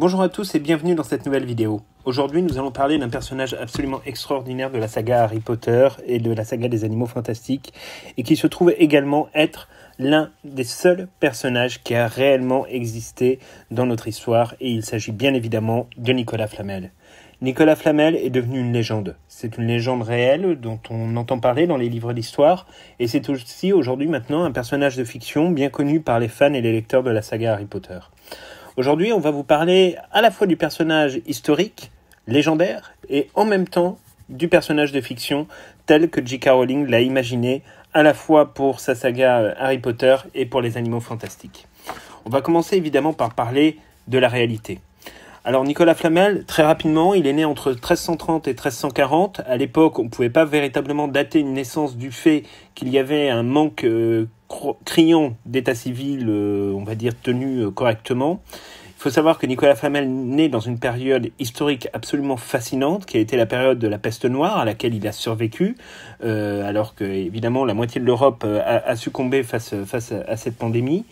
Bonjour à tous et bienvenue dans cette nouvelle vidéo. Aujourd'hui, nous allons parler d'un personnage absolument extraordinaire de la saga Harry Potter et de la saga des animaux fantastiques, et qui se trouve également être l'un des seuls personnages qui a réellement existé dans notre histoire, et il s'agit bien évidemment de Nicolas Flamel. Nicolas Flamel est devenu une légende. C'est une légende réelle dont on entend parler dans les livres d'histoire et c'est aussi aujourd'hui maintenant un personnage de fiction bien connu par les fans et les lecteurs de la saga Harry Potter. Aujourd'hui, on va vous parler à la fois du personnage historique, légendaire, et en même temps du personnage de fiction tel que J.K. Rowling l'a imaginé à la fois pour sa saga euh, Harry Potter et pour les animaux fantastiques. On va commencer évidemment par parler de la réalité. Alors Nicolas Flamel, très rapidement, il est né entre 1330 et 1340. À l'époque, on ne pouvait pas véritablement dater une naissance du fait qu'il y avait un manque euh, criant d'état civil, euh, on va dire, tenu euh, correctement. Il faut savoir que Nicolas Flamel naît dans une période historique absolument fascinante, qui a été la période de la peste noire, à laquelle il a survécu, alors que évidemment la moitié de l'Europe a, succombé face, face à cette pandémie.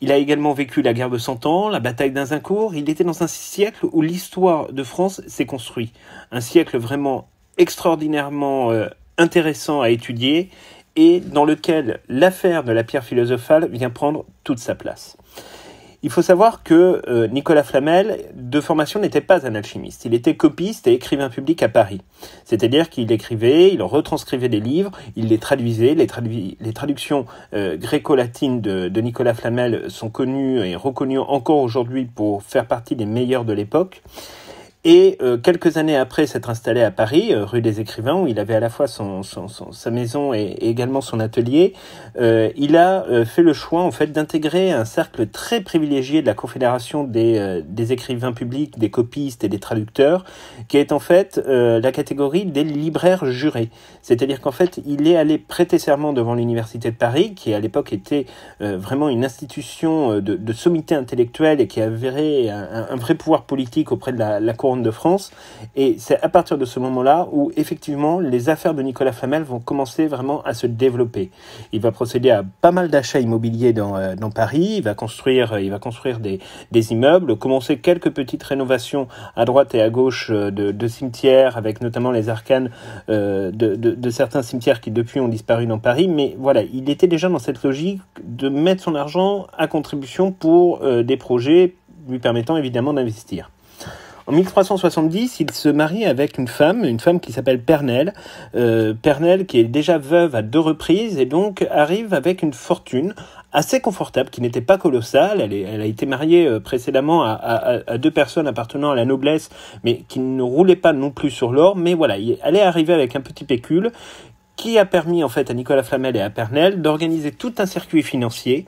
Il a également vécu la guerre de Cent Ans, la bataille d'Azincourt. Il était dans un siècle où l'histoire de France s'est construite. Un siècle vraiment extraordinairement euh, intéressant à étudier et dans lequel l'affaire de la pierre philosophale vient prendre toute sa place. Il faut savoir que euh, Nicolas Flamel, de formation, n'était pas un alchimiste. Il était copiste et écrivain public à Paris. C'est-à-dire qu'il écrivait, il retranscrivait des livres, il les traduisait. Les, traductions euh, gréco-latines de, de, Nicolas Flamel sont connues et reconnues encore aujourd'hui pour faire partie des meilleures de l'époque. Et euh, quelques années après s'être installé à Paris, euh, rue des Écrivains, où il avait à la fois son, son, sa maison et, également son atelier, euh, il a fait le choix en fait d'intégrer un cercle très privilégié de la Confédération des, des, écrivains publics, des copistes et des traducteurs, qui est en fait la catégorie des libraires jurés. C'est-à-dire qu'en fait, il est allé prêter serment devant l'Université de Paris, qui à l'époque était vraiment une institution de, sommité intellectuelle et qui avait un, vrai pouvoir politique auprès de la, la Cour de France. Et c'est à partir de ce moment-là où effectivement les affaires de Nicolas Flamel vont commencer vraiment à se développer. Il va procéder à pas mal d'achats immobiliers dans, euh, Paris, il va construire, euh, il va construire des, des, immeubles, commencer quelques petites rénovations à droite et à gauche euh, de, cimetières, avec notamment les arcanes de, certains cimetières qui depuis ont disparu dans Paris. Mais voilà, il était déjà dans cette logique de mettre son argent à contribution pour des projets lui permettant évidemment d'investir. En 1370, il se marie avec une femme, une femme qui s'appelle Pernelle. Euh, Pernelle qui est déjà veuve à deux reprises et donc arrive avec une fortune assez confortable, qui n'était pas colossale. Elle, a été mariée euh, précédemment à, à, deux personnes appartenant à la noblesse, mais qui ne roulaient pas non plus sur l'or. Mais voilà, elle est arrivée avec un petit pécule qui a permis en fait à Nicolas Flamel et à Pernel d'organiser tout un circuit financier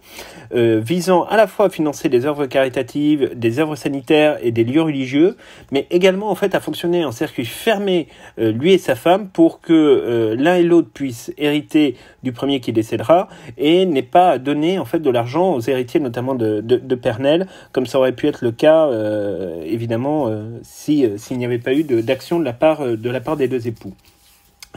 euh, visant à la fois à financer des œuvres caritatives, des œuvres sanitaires et des lieux religieux, mais également en fait à fonctionner en circuit fermé euh, lui et sa femme pour que euh, l'un et l'autre puissent hériter du premier qui décédera et n'est pas à donner en fait de l'argent aux héritiers notamment de, de, Pernel, comme ça aurait pu être le cas évidemment si s'il n'y avait pas eu d'action de la part de la part des deux époux.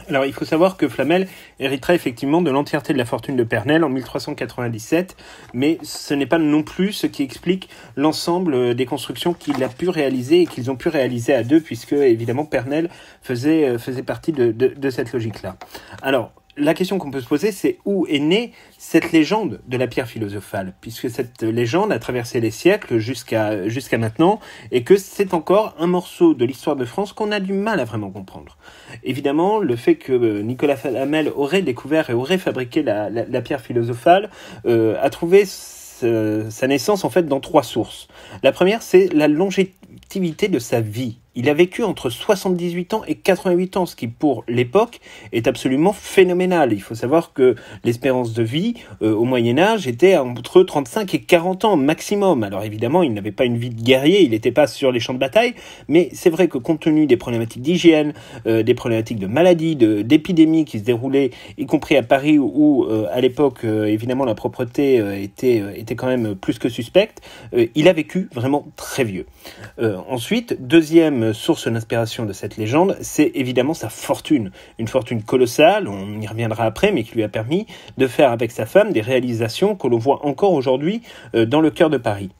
Alors, il faut savoir que Flamel héritera effectivement de l'entièreté de la fortune de Pernel en 1397, mais ce n'est pas non plus ce qui explique l'ensemble euh, des constructions qu'il a pu réaliser et qu'ils ont pu réaliser à deux, puisque évidemment Pernel faisait, euh, partie de, de cette logique-là. Alors, la question qu'on peut se poser, c'est où est née cette légende de la pierre philosophale, puisque cette légende a traversé les siècles jusqu'à jusqu'à maintenant, et que c'est encore un morceau de l'histoire de France qu'on a du mal à vraiment comprendre. Évidemment, le fait que euh, Nicolas Flamel aurait découvert et aurait fabriqué la, la, pierre philosophale euh, a trouvé sa naissance en fait dans trois sources. La première, c'est la, activité de sa vie. Il a vécu entre 78 ans et 88 ans, ce qui pour l'époque est absolument phénoménal. Il faut savoir que l'espérance de vie euh, au Moyen Âge était entre 35 et 40 ans maximum. Alors évidemment, il n'avait pas une vie de guerrier, il n'était pas sur les champs de bataille, mais c'est vrai que compte tenu des problématiques d'hygiène, euh, des problématiques de maladies, d'épidémies qui se déroulaient, y compris à Paris où euh, à l'époque, évidemment, la propreté était, était quand même plus que suspecte, il a vécu vraiment très vieux. Euh, ensuite, deuxième source d'inspiration de cette légende, c'est évidemment sa fortune. Une fortune colossale, on y reviendra après, mais qui lui a permis de faire avec sa femme des réalisations que l'on voit encore aujourd'hui euh, dans le cœur de Paris.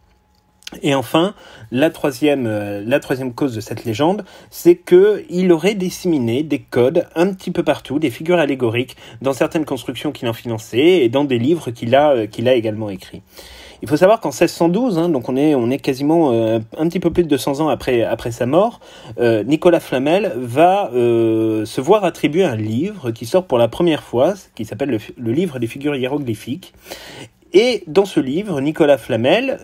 Et enfin, la troisième, euh, la troisième cause de cette légende, c'est qu'il aurait disséminé des codes un petit peu partout, des figures allégoriques, dans certaines constructions qu'il a financées et dans des livres qu'il a, qu'il a également écrits. Il faut savoir qu'en 1612, hein, donc on est, on est quasiment euh, un petit peu plus de 200 ans après, après sa mort, euh, Nicolas Flamel va euh, se voir attribuer un livre qui sort pour la première fois, qui s'appelle le, livre des figures hiéroglyphiques. Et dans ce livre, Nicolas Flamel,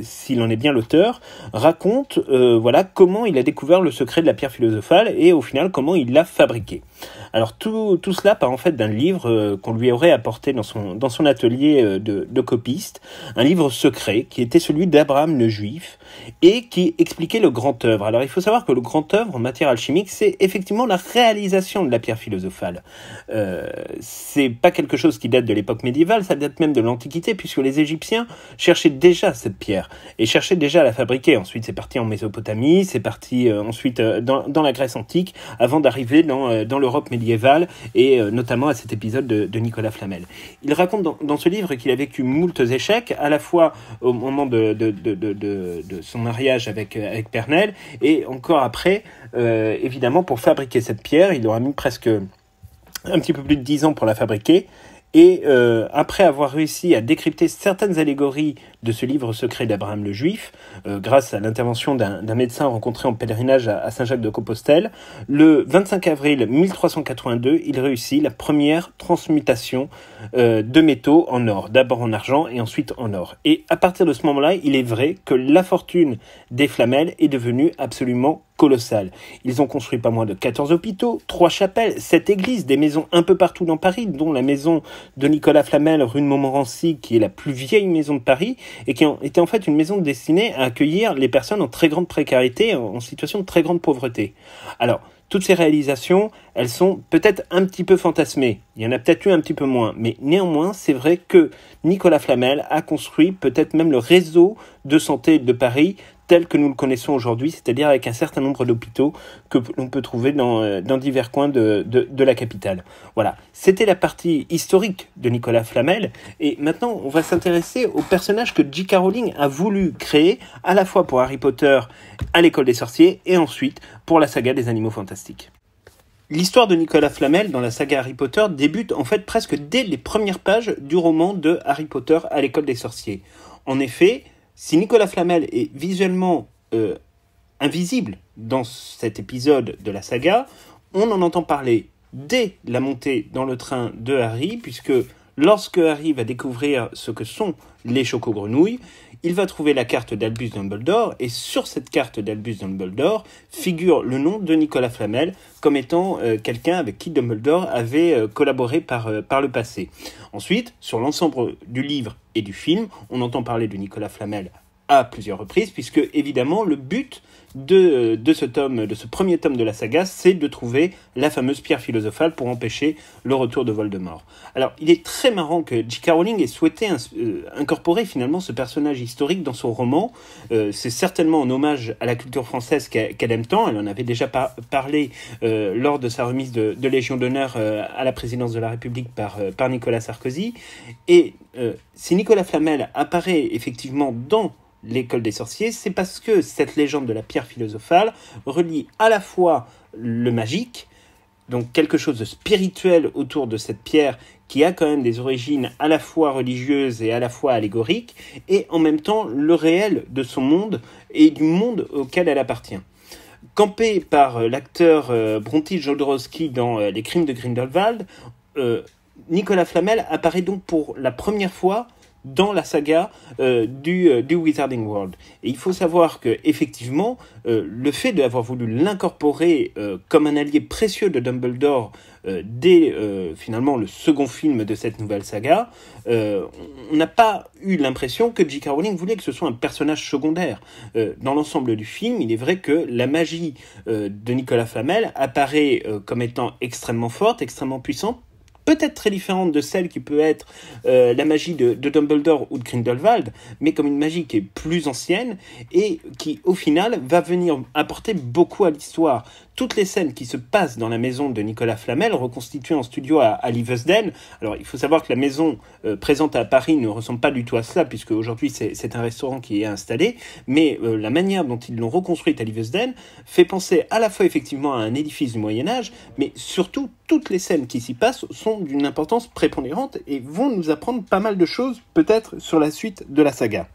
s'il en est bien l'auteur, raconte voilà comment il a découvert le secret de la pierre philosophale et au final comment il l'a fabriquée. Alors tout, cela part en fait d'un livre euh, qu'on lui aurait apporté dans son, dans son atelier euh, de, de copiste, un livre secret qui était celui d'Abraham le Juif et qui expliquait le grand œuvre. Alors il faut savoir que le grand œuvre en matière alchimique, c'est effectivement la réalisation de la pierre philosophale. Euh, c'est pas quelque chose qui date de l'époque médiévale, ça date même de l'Antiquité puisque les Égyptiens cherchaient déjà cette pierre et cherchaient déjà à la fabriquer. Ensuite c'est parti en Mésopotamie, c'est parti ensuite dans, la Grèce antique avant d'arriver dans, dans le médiévale et euh, notamment à cet épisode de, Nicolas Flamel. Il raconte dans, ce livre qu'il a vécu moult échecs, à la fois au moment de, son mariage avec, euh, avec Pernel et encore après, euh, évidemment, pour fabriquer cette pierre, il aura mis presque un petit peu plus de dix ans pour la fabriquer. Et après avoir réussi à décrypter certaines allégories de ce livre secret d'Abraham le Juif, euh, grâce à l'intervention d'un médecin rencontré en pèlerinage à, Saint-Jacques de Compostelle, le 25 avril 1382, il réussit la première transmutation euh, de métaux en or, d'abord en argent et ensuite en or. Et à partir de ce moment-là, il est vrai que la fortune des Flamel est devenue absolument colossale. Ils ont construit pas moins de 14 hôpitaux, 3 chapelles, 7 églises, des maisons un peu partout dans Paris, dont la maison de Nicolas Flamel, rue de Montmorency, qui est la plus vieille maison de Paris, et qui ont, était en fait une maison destinée à accueillir les personnes en très grande précarité, en situation de très grande pauvreté. Alors, toutes ces réalisations, elles sont peut-être un petit peu fantasmées. Il y en a peut-être eu un petit peu moins. Mais néanmoins, c'est vrai que Nicolas Flamel a construit peut-être même le réseau de santé de Paris tel que nous le connaissons aujourd'hui, c'est-à-dire avec un certain nombre d'hôpitaux que l'on peut trouver dans, euh, divers coins de, de la capitale. Voilà, c'était la partie historique de Nicolas Flamel, et maintenant on va s'intéresser au personnage que J.K. Rowling a voulu créer, à la fois pour Harry Potter à l'école des sorciers, et ensuite pour la saga des animaux fantastiques. L'histoire de Nicolas Flamel dans la saga Harry Potter débute en fait presque dès les premières pages du roman de Harry Potter à l'école des sorciers. En effet, si Nicolas Flamel est visuellement euh, invisible dans cet épisode de la saga, on en entend parler dès la montée dans le train de Harry, puisque lorsque Harry va découvrir ce que sont les chocogrenouilles, il va trouver la carte d'Albus Dumbledore et sur cette carte d'Albus Dumbledore figure le nom de Nicolas Flamel comme étant euh, quelqu'un avec qui Dumbledore avait euh, collaboré par, euh, par le passé. Ensuite, sur l'ensemble du livre et du film, on entend parler de Nicolas Flamel à plusieurs reprises puisque évidemment le but euh, de, ce tome, de ce premier tome de la saga, c'est de trouver la fameuse pierre philosophale pour empêcher le retour de Voldemort. Alors, il est très marrant que J.K. Rowling ait souhaité euh, incorporer finalement ce personnage historique dans son roman. Euh, c'est certainement en hommage à la culture française qu'elle aime tant. Elle en avait déjà parlé lors de sa remise de, Légion d'honneur à la présidence de la République par, par Nicolas Sarkozy. Et si Nicolas Flamel apparaît effectivement dans l'école des sorciers, c'est parce que cette légende de la pierre philosophale, relie à la fois le magique, donc quelque chose de spirituel autour de cette pierre qui a quand même des origines à la fois religieuses et à la fois allégoriques, et en même temps le réel de son monde et du monde auquel elle appartient. Campé par euh, l'acteur euh, Bronte Jodorowsky dans euh, Les Crimes de Grindelwald, Nicolas Flamel apparaît donc pour la première fois dans la saga euh, du, euh, du, Wizarding World. Et il faut savoir que effectivement, euh, le fait d'avoir voulu l'incorporer comme un allié précieux de Dumbledore dès finalement le second film de cette nouvelle saga, on n'a pas eu l'impression que J.K. Rowling voulait que ce soit un personnage secondaire. dans l'ensemble du film, il est vrai que la magie de Nicolas Flamel apparaît comme étant extrêmement forte, extrêmement puissante, peut-être très différente de celle qui peut être euh, la magie de, de, Dumbledore ou de Grindelwald, mais comme une magie qui est plus ancienne et qui, au final, va venir apporter beaucoup à l'histoire toutes les scènes qui se passent dans la maison de Nicolas Flamel, reconstituée en studio à, à Alors, il faut savoir que la maison euh, présente à Paris ne ressemble pas du tout à cela, puisque aujourd'hui, c'est un restaurant qui est installé. Mais euh, la manière dont ils l'ont reconstruite à Livesden fait penser à la fois effectivement à un édifice du Moyen-Âge, mais surtout, toutes les scènes qui s'y passent sont d'une importance prépondérante et vont nous apprendre pas mal de choses, peut-être, sur la suite de la saga.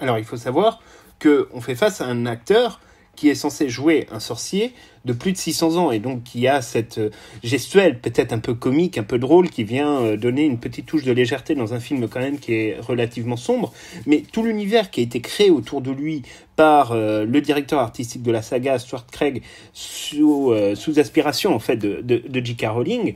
Alors, il faut savoir qu'on fait face à un acteur qui est censé jouer un sorcier de plus de 600 ans et donc il y a cette euh, gestuelle peut-être un peu comique, un peu drôle, qui vient euh, donner une petite touche de légèreté dans un film quand même qui est relativement sombre. Mais tout l'univers qui a été créé autour de lui par euh, le directeur artistique de la saga, Stuart Craig, sous, sous aspiration en fait de, de, de J.K. Rowling,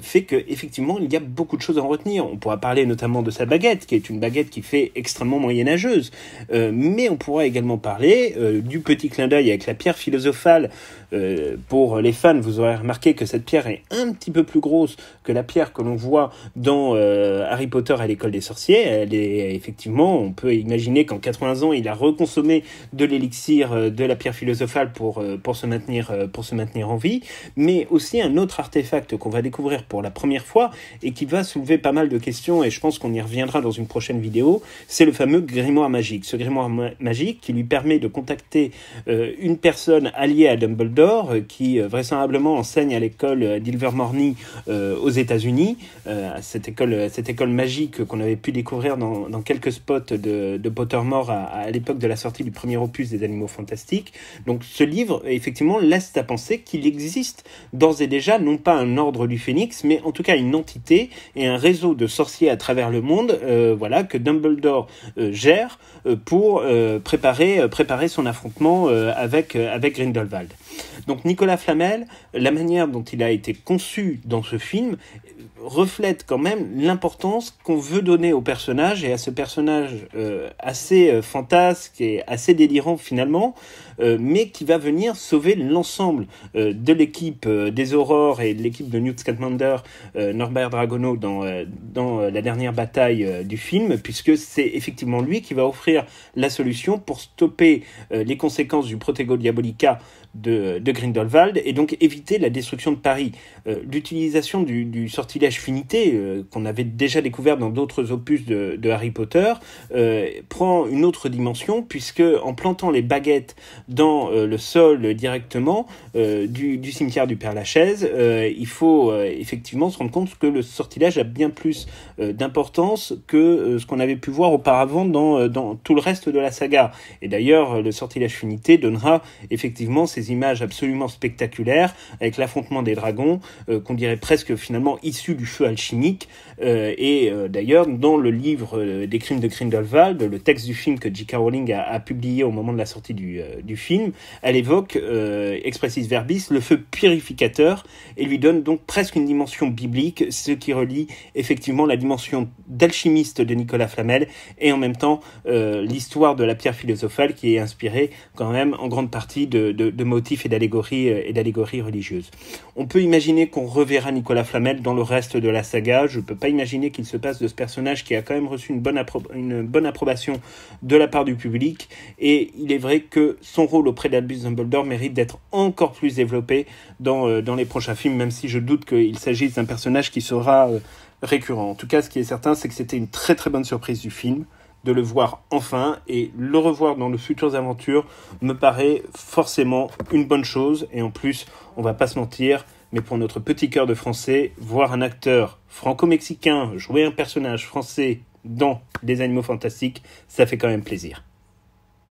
fait que effectivement il y a beaucoup de choses à en retenir. On pourra parler notamment de sa baguette, qui est une baguette qui fait extrêmement moyenâgeuse, mais on pourra également parler du petit clin d'œil avec la pierre philosophale euh, pour les fans, vous aurez remarqué que cette pierre est un petit peu plus grosse que la pierre que l'on voit dans euh, Harry Potter à l'école des sorciers. Elle est effectivement, on peut imaginer qu'en 80 ans, il a reconsommé de l'élixir euh, de la pierre philosophale pour, pour, se maintenir, pour se maintenir en vie, mais aussi un autre artefact qu'on va découvrir pour la première fois et qui va soulever pas mal de questions, et je pense qu'on y reviendra dans une prochaine vidéo, c'est le fameux grimoire magique. Ce grimoire magique qui lui permet de contacter une personne alliée à Dumbledore euh, qui euh, vraisemblablement enseigne à l'école euh, d'Ilvermorny aux États-Unis, cette école, cette école magique qu'on avait pu découvrir dans, quelques spots de, Pottermore à, l'époque de la sortie du premier opus des Animaux Fantastiques. Donc ce livre effectivement laisse à penser qu'il existe d'ores et déjà non pas un ordre du Phénix, mais en tout cas une entité et un réseau de sorciers à travers le monde, voilà que Dumbledore gère pour préparer préparer son affrontement avec avec Grindelwald. Donc Nicolas Flamel, la manière dont il a été conçu dans ce film reflète quand même l'importance qu'on veut donner au personnage et à ce personnage euh, assez euh, fantasque et assez délirant finalement, euh, mais qui va venir sauver l'ensemble de l'équipe des Aurores et de l'équipe de Newt Scamander, Norbert Dragono dans, dans la dernière bataille du film, puisque c'est effectivement lui qui va offrir la solution pour stopper les conséquences du Protego Diabolica de, de Grindelwald et donc éviter la destruction de Paris. Euh, l'utilisation du, du, sortilège finité, euh, qu'on avait déjà découvert dans d'autres opus de, Harry Potter, euh, prend une autre dimension puisque en plantant les baguettes dans le sol directement du, cimetière du Père Lachaise, il faut effectivement se rendre compte que le sortilège a bien plus d'importance que ce qu'on avait pu voir auparavant dans, dans tout le reste de la saga. Et d'ailleurs, le sortilège finité donnera effectivement ces images absolument absolument spectaculaire avec l'affrontement des dragons euh, qu'on dirait presque finalement issu du feu alchimique. Euh, et euh, d'ailleurs, dans le livre des crimes de Grindelwald, le texte du film que J.K. Rowling a, publié au moment de la sortie du, film, elle évoque expressis verbis le feu purificateur et lui donne donc presque une dimension biblique, ce qui relie effectivement la dimension d'alchimiste de Nicolas Flamel et en même temps l'histoire de la pierre philosophale qui est inspirée quand même en grande partie de, de motifs et d'allégories euh, et d'allégories religieuses. On peut imaginer qu'on reverra Nicolas Flamel dans le reste de la saga. Je ne peux pas imaginer qu'il se passe de ce personnage qui a quand même reçu une bonne, approbation de la part du public. Et il est vrai que son rôle auprès d'Albus Dumbledore mérite d'être encore plus développé dans, euh, les prochains films, même si je doute qu'il s'agisse d'un personnage qui sera euh, récurrent. En tout cas, ce qui est certain, c'est que c'était une très très bonne surprise du film de le voir enfin et le revoir dans de futures aventures me paraît forcément une bonne chose et en plus on va pas se mentir mais pour notre petit cœur de français voir un acteur franco-mexicain jouer un personnage français dans des animaux fantastiques ça fait quand même plaisir